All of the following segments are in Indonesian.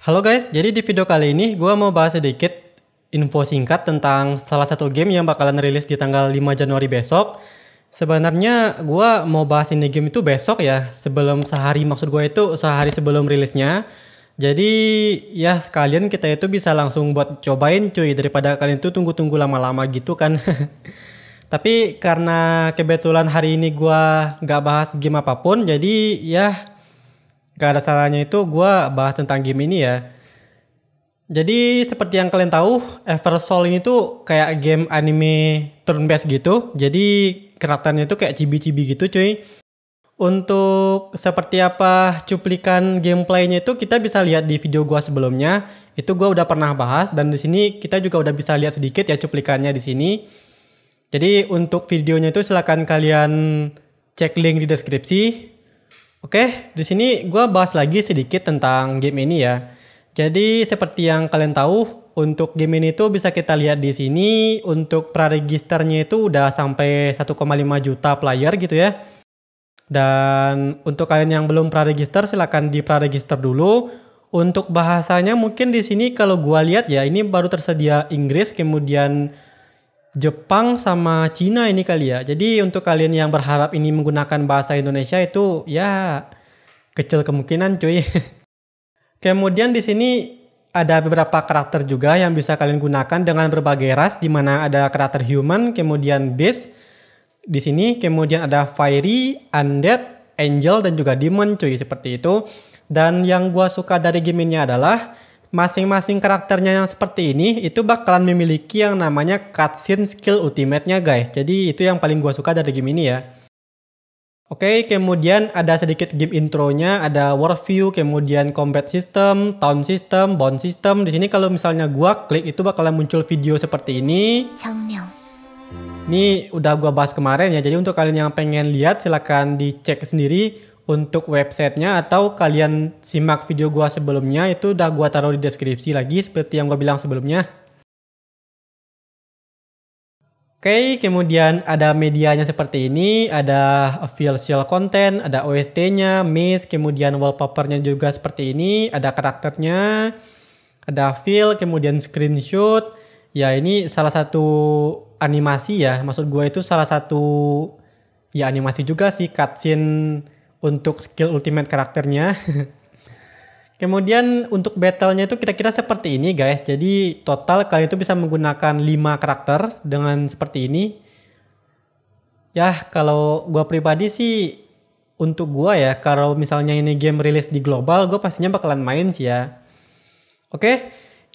Halo guys, jadi di video kali ini gue mau bahas sedikit info singkat tentang salah satu game yang bakalan rilis di tanggal 5 Januari besok. Sebenarnya gue mau bahas ini game itu besok ya, sebelum sehari maksud gue itu sehari sebelum rilisnya. Jadi ya sekalian kita itu bisa langsung buat cobain cuy daripada kalian itu tunggu-tunggu lama-lama gitu kan. Tapi karena kebetulan hari ini gue gak bahas game apapun, jadi ya Gak ada salahnya itu gue bahas tentang game ini ya. Jadi seperti yang kalian tahu, Eversol ini tuh kayak game anime turn-based gitu. Jadi karakternya tuh kayak cibi-cibi gitu cuy. Untuk seperti apa cuplikan gameplaynya itu kita bisa lihat di video gua sebelumnya. Itu gua udah pernah bahas dan di sini kita juga udah bisa lihat sedikit ya cuplikannya di sini. Jadi untuk videonya itu silahkan kalian cek link di deskripsi. Oke, di sini gue bahas lagi sedikit tentang game ini ya. Jadi seperti yang kalian tahu, untuk game ini tuh bisa kita lihat di sini untuk praregisternya itu udah sampai 1,5 juta player gitu ya. Dan untuk kalian yang belum praregister silahkan di praregister dulu. Untuk bahasanya mungkin di sini kalau gue lihat ya ini baru tersedia Inggris kemudian Jepang sama Cina ini kali ya. Jadi untuk kalian yang berharap ini menggunakan bahasa Indonesia itu ya kecil kemungkinan cuy. Kemudian di sini ada beberapa karakter juga yang bisa kalian gunakan dengan berbagai ras di mana ada karakter human, kemudian beast. Di sini kemudian ada fiery, undead, angel dan juga demon cuy seperti itu. Dan yang gua suka dari game ini adalah masing-masing karakternya yang seperti ini itu bakalan memiliki yang namanya cutscene skill ultimate-nya guys. Jadi itu yang paling gua suka dari game ini ya. Oke, kemudian ada sedikit game intronya, ada world view, kemudian combat system, town system, bond system. Di sini kalau misalnya gua klik itu bakalan muncul video seperti ini. Ini udah gua bahas kemarin ya. Jadi untuk kalian yang pengen lihat silahkan dicek sendiri untuk websitenya atau kalian simak video gua sebelumnya itu udah gua taruh di deskripsi lagi seperti yang gua bilang sebelumnya. Oke, okay, kemudian ada medianya seperti ini, ada official content, ada OST-nya, miss, kemudian wallpapernya juga seperti ini, ada karakternya, ada feel, kemudian screenshot. Ya, ini salah satu animasi ya. Maksud gue itu salah satu ya animasi juga sih cutscene untuk skill ultimate karakternya. Kemudian untuk battle-nya itu kira-kira seperti ini guys. Jadi total kalian itu bisa menggunakan 5 karakter dengan seperti ini. Ya kalau gue pribadi sih untuk gue ya kalau misalnya ini game rilis di global gue pastinya bakalan main sih ya. Oke,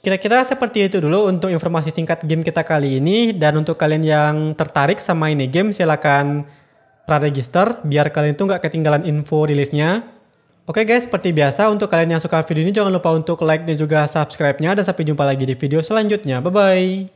kira-kira seperti itu dulu untuk informasi singkat game kita kali ini dan untuk kalian yang tertarik sama ini game silahkan register, biar kalian itu nggak ketinggalan info rilisnya. Oke guys, seperti biasa untuk kalian yang suka video ini jangan lupa untuk like dan juga subscribe-nya dan sampai jumpa lagi di video selanjutnya. Bye-bye!